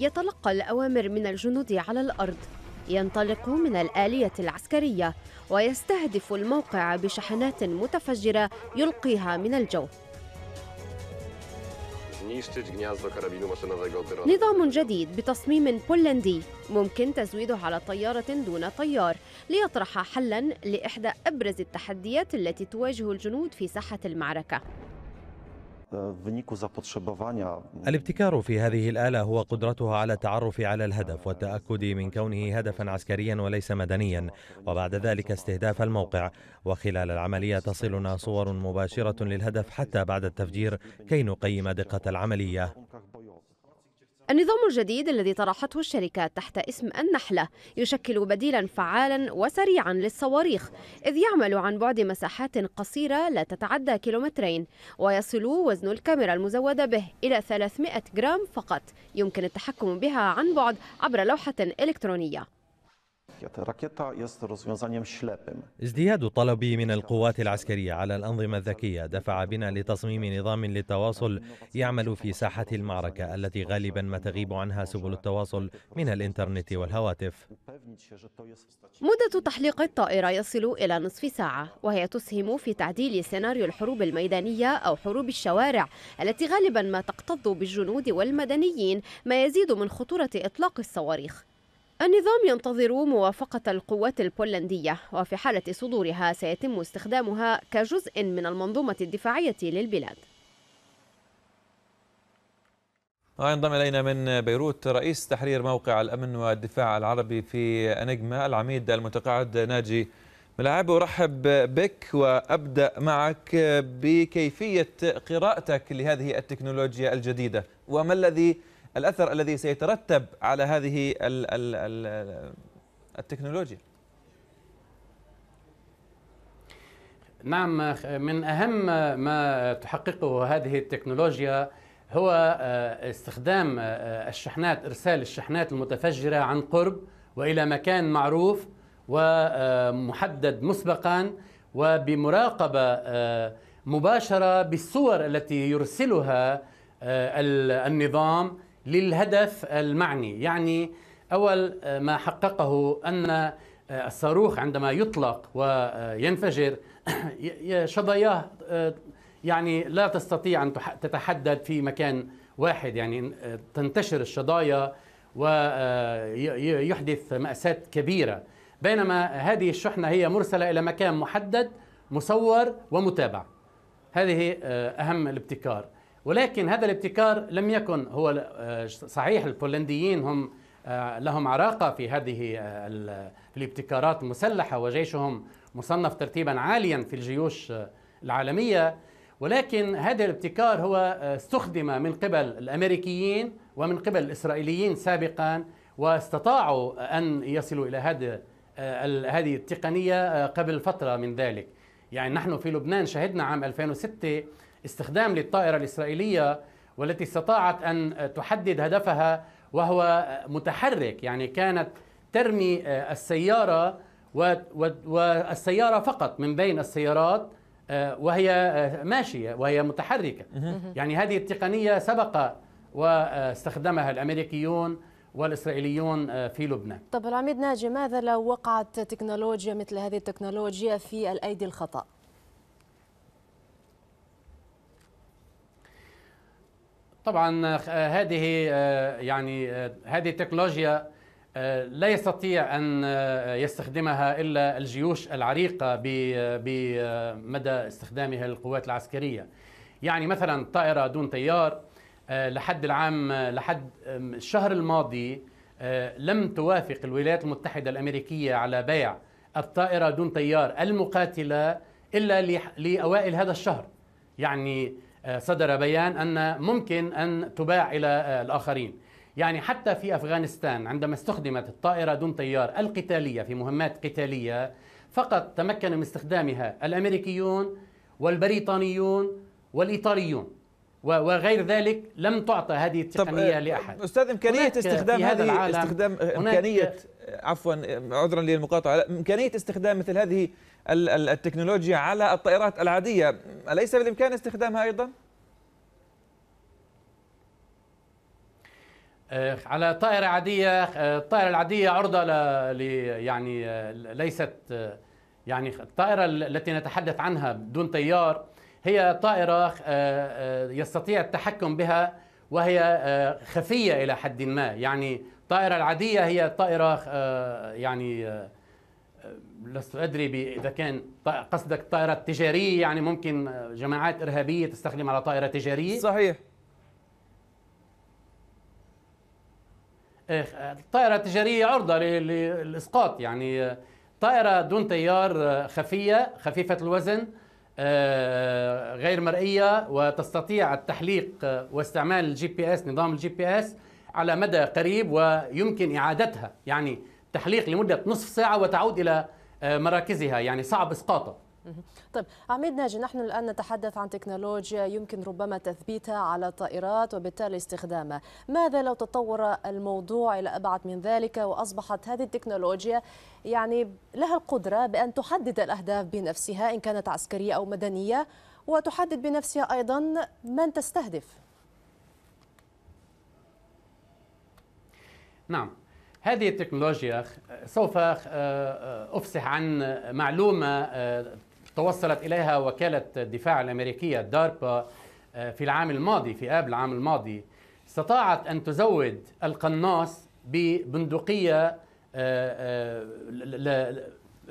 يتلقى الأوامر من الجنود على الأرض ينطلق من الآلية العسكرية ويستهدف الموقع بشحنات متفجرة يلقيها من الجو نظام جديد بتصميم بولندي ممكن تزويده على طيارة دون طيار ليطرح حلا لإحدى أبرز التحديات التي تواجه الجنود في ساحة المعركة الابتكار في هذه الآلة هو قدرتها على التعرف على الهدف والتأكد من كونه هدفا عسكريا وليس مدنيا وبعد ذلك استهداف الموقع وخلال العملية تصلنا صور مباشرة للهدف حتى بعد التفجير كي نقيم دقة العملية النظام الجديد الذي طرحته الشركة تحت اسم النحلة يشكل بديلا فعالا وسريعا للصواريخ إذ يعمل عن بعد مساحات قصيرة لا تتعدى كيلومترين ويصل وزن الكاميرا المزودة به إلى 300 جرام فقط يمكن التحكم بها عن بعد عبر لوحة إلكترونية ازدياد الطلب من القوات العسكرية على الأنظمة الذكية دفع بنا لتصميم نظام للتواصل يعمل في ساحة المعركة التي غالبا ما تغيب عنها سبل التواصل من الإنترنت والهواتف مدة تحليق الطائرة يصل إلى نصف ساعة وهي تسهم في تعديل سيناريو الحروب الميدانية أو حروب الشوارع التي غالبا ما تقتض بالجنود والمدنيين ما يزيد من خطورة إطلاق الصواريخ النظام ينتظر موافقة القوات البولندية وفي حالة صدورها سيتم استخدامها كجزء من المنظومة الدفاعية للبلاد وينضم إلينا من بيروت رئيس تحرير موقع الأمن والدفاع العربي في أنجما العميد المتقاعد ناجي ملاعب أرحب بك وأبدأ معك بكيفية قراءتك لهذه التكنولوجيا الجديدة وما الذي الأثر الذي سيترتب على هذه التكنولوجيا نعم من أهم ما تحققه هذه التكنولوجيا هو آه، استخدام آه، الشحنات إرسال الشحنات المتفجرة عن قرب وإلى مكان معروف ومحدد آه، مسبقا وبمراقبة مباشرة بالصور التي يرسلها النظام للهدف المعني يعني أول آه، ما حققه أن آه، الصاروخ عندما يطلق وينفجر شظاياه آه، يعني لا تستطيع أن تتحدد في مكان واحد يعني تنتشر الشظايا ويحدث مأساة كبيرة بينما هذه الشحنة هي مرسلة إلى مكان محدد مصور ومتابع هذه أهم الابتكار ولكن هذا الابتكار لم يكن هو آه، صحيح البولنديين هم آه، لهم عراقة في هذه آه، الابتكارات المسلحة وجيشهم مصنف ترتيبا عاليا في الجيوش العالمية ولكن هذا الابتكار هو استخدم من قبل الأمريكيين ومن قبل الإسرائيليين سابقا واستطاعوا أن يصلوا إلى هذه التقنية قبل فترة من ذلك يعني نحن في لبنان شهدنا عام 2006 استخدام للطائرة الإسرائيلية والتي استطاعت أن تحدد هدفها وهو متحرك يعني كانت ترمي السيارة والسيارة فقط من بين السيارات وهي ماشية وهي متحركة يعني هذه التقنية سبق واستخدمها الأمريكيون والإسرائيليون في لبنان طب العميد ناجي ماذا لو وقعت تكنولوجيا مثل هذه التكنولوجيا في الأيدي الخطأ؟ طبعا آه، هذه آه، يعني آه، هذه التكنولوجيا لا يستطيع ان يستخدمها الا الجيوش العريقه بمدى استخدامها للقوات العسكريه. يعني مثلا طائره دون طيار لحد العام لحد الشهر الماضي لم توافق الولايات المتحده الامريكيه على بيع الطائره دون طيار المقاتله الا لاوائل هذا الشهر. يعني آه، صدر بيان أن ممكن أن تباع إلى آه، الآخرين يعني حتى في أفغانستان عندما استخدمت الطائرة دون طيار القتالية في مهمات قتالية فقط تمكن من استخدامها الأمريكيون والبريطانيون والإيطاليون وغير ذلك لم تعطى هذه آه، التقنية لأحد أستاذ إمكانية استخدام هذه العالم استخدام إمكانية عفوا عذرا للمقاطعه امكانيه استخدام مثل هذه التكنولوجيا على الطائرات العاديه اليس بالامكان استخدامها ايضا؟ آه، على طائرة عادية الطائرة آه، العادية عرضة ل يعني آه، ليست يعني الطائرة التي نتحدث عنها بدون طيار هي طائرة يستطيع التحكم بها وهي آه، خفيه الى حد ما يعني الطائره العاديه هي طائره آه، يعني آه، لست ادري اذا كان قصدك طائره تجاريه يعني ممكن جماعات ارهابيه تستخدم على طائره تجاريه صحيح الطائرة التجارية عرضة للإسقاط يعني طائرة دون تيار خفية خفيفة الوزن آه، غير مرئيه وتستطيع التحليق واستعمال الجي بي اس نظام الجي بي اس على مدى قريب ويمكن اعادتها يعني تحليق لمده نصف ساعه وتعود الى آه، مراكزها يعني صعب اسقاطه طيب عميد ناجي نحن الآن نتحدث عن تكنولوجيا يمكن ربما تثبيتها على الطائرات وبالتالي استخدامها ماذا لو تطور الموضوع إلى أبعد من ذلك وأصبحت هذه التكنولوجيا يعني لها القدرة بأن تحدد الأهداف بنفسها إن كانت عسكرية أو مدنية وتحدد بنفسها أيضا من تستهدف نعم هذه التكنولوجيا سوف آه، آه، افصح عن معلومه آه، توصلت إليها وكالة الدفاع الأمريكية داربا آه، في العام الماضي في آب العام الماضي استطاعت أن تزود القناص ببندقية آه،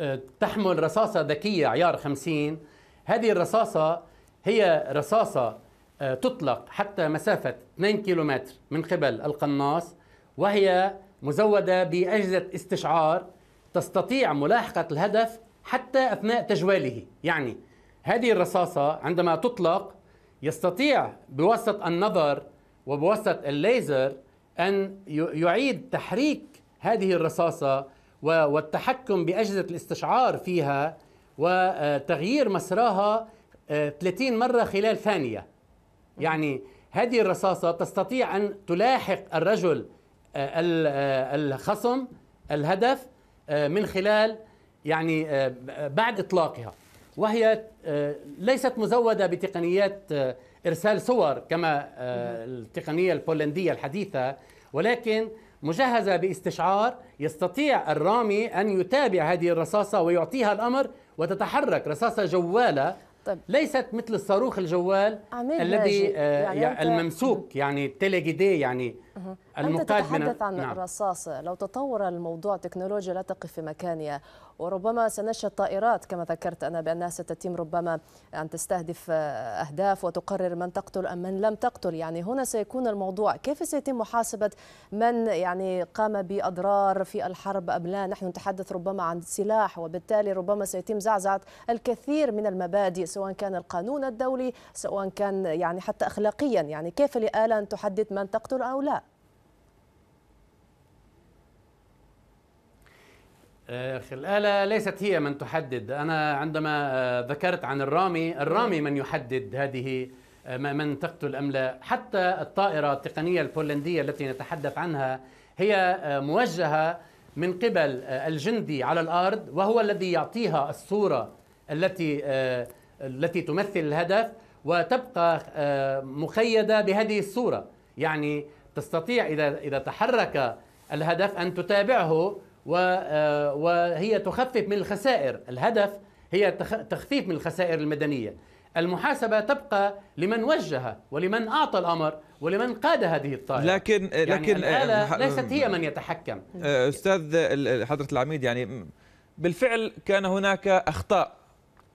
آه، تحمل رصاصة ذكية عيار 50 هذه الرصاصة هي رصاصة تطلق حتى مسافة 2 كيلومتر من قبل القناص وهي مزودة بأجهزة استشعار تستطيع ملاحقة الهدف حتى اثناء تجواله يعني هذه الرصاصه عندما تطلق يستطيع بواسطه النظر وبواسطه الليزر ان يعيد تحريك هذه الرصاصه والتحكم باجهزه الاستشعار فيها وتغيير آه، مسراها 30 آه، مره خلال ثانيه يعني هذه الرصاصه تستطيع ان تلاحق الرجل آه، الخصم الهدف من خلال يعني آه، بعد إطلاقها وهي آه، ليست مزودة بتقنيات آه، إرسال صور كما التقنية البولندية الحديثة ولكن مجهزة باستشعار يستطيع الرامي أن يتابع هذه الرصاصة ويعطيها الأمر وتتحرك رصاصة جوالة طيب. ليست مثل الصاروخ الجوال الذي يعني, الممسوك يعني تيليجيدي يعني المقاد أنت تتحدث من... عن نعم. الرصاص لو تطور الموضوع تكنولوجيا لا تقف في مكانها وربما سنشهد طائرات كما ذكرت أنا بأنها ستتم ربما أن تستهدف أهداف وتقرر من تقتل أم من لم تقتل يعني هنا سيكون الموضوع كيف سيتم محاسبة من يعني قام بأضرار في الحرب أم لا نحن نتحدث ربما عن سلاح وبالتالي ربما سيتم زعزعة الكثير من المبادئ سواء كان القانون الدولي سواء كان يعني حتى أخلاقيا يعني كيف الاله أن تحدد من تقتل أو لا آه، الآلة ليست هي من تحدد أنا عندما آه، ذكرت عن الرامي الرامي من يحدد هذه آه، من تقتل أم لا حتى الطائرة التقنية البولندية التي نتحدث عنها هي موجهة من قبل الجندي على الأرض وهو الذي يعطيها الصورة التي التي تمثل الهدف وتبقى مقيدة بهذه الصورة يعني تستطيع إذا إذا تحرك الهدف أن تتابعه آه، وهي تخفف من الخسائر الهدف هي تخفيف من الخسائر المدنيه المحاسبة تبقى لمن وجه ولمن أعطى الأمر ولمن قاد هذه الطائرة لكن يعني لكن آه، الآلة ليست هي من يتحكم آه، أستاذ حضرة العميد يعني بالفعل كان هناك أخطاء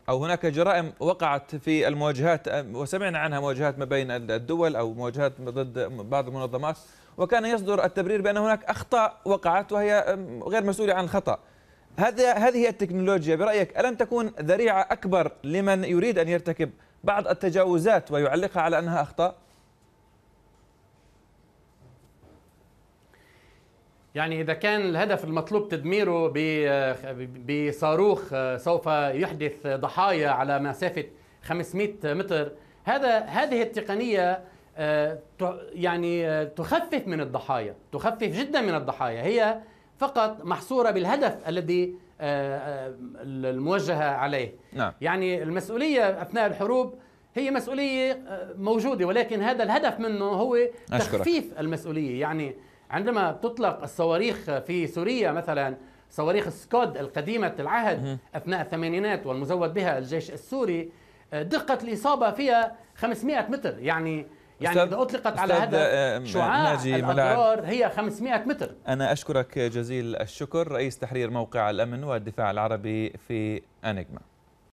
أو هناك جرائم وقعت في المواجهات وسمعنا عنها مواجهات ما بين الدول أو مواجهات ضد بعض المنظمات وكان يصدر التبرير بأن هناك أخطاء وقعت وهي غير مسؤولة عن الخطأ هذا هذه التكنولوجيا برأيك ألم تكون ذريعة أكبر لمن يريد أن يرتكب بعض التجاوزات ويعلقها على أنها أخطاء؟ يعني إذا كان الهدف المطلوب تدميره بصاروخ آه، سوف يحدث ضحايا على مسافة 500 متر هذا هذه التقنية آه، يعني آه، تخفف من الضحايا تخفف جدا من الضحايا هي فقط محصورة بالهدف الذي آه، الموجهة عليه نعم. يعني المسؤولية أثناء الحروب هي مسؤولية موجودة ولكن هذا الهدف منه هو أشكرك. تخفيف المسؤولية يعني عندما تطلق الصواريخ في سوريا مثلا صواريخ سكود القديمة العهد أثناء الثمانينات والمزود بها الجيش السوري دقة الإصابة فيها 500 متر يعني يعني إذا أطلقت على هذا آه، شعاع الأضرار هي 500 متر أنا أشكرك جزيل الشكر رئيس تحرير موقع الأمن والدفاع العربي في أنجما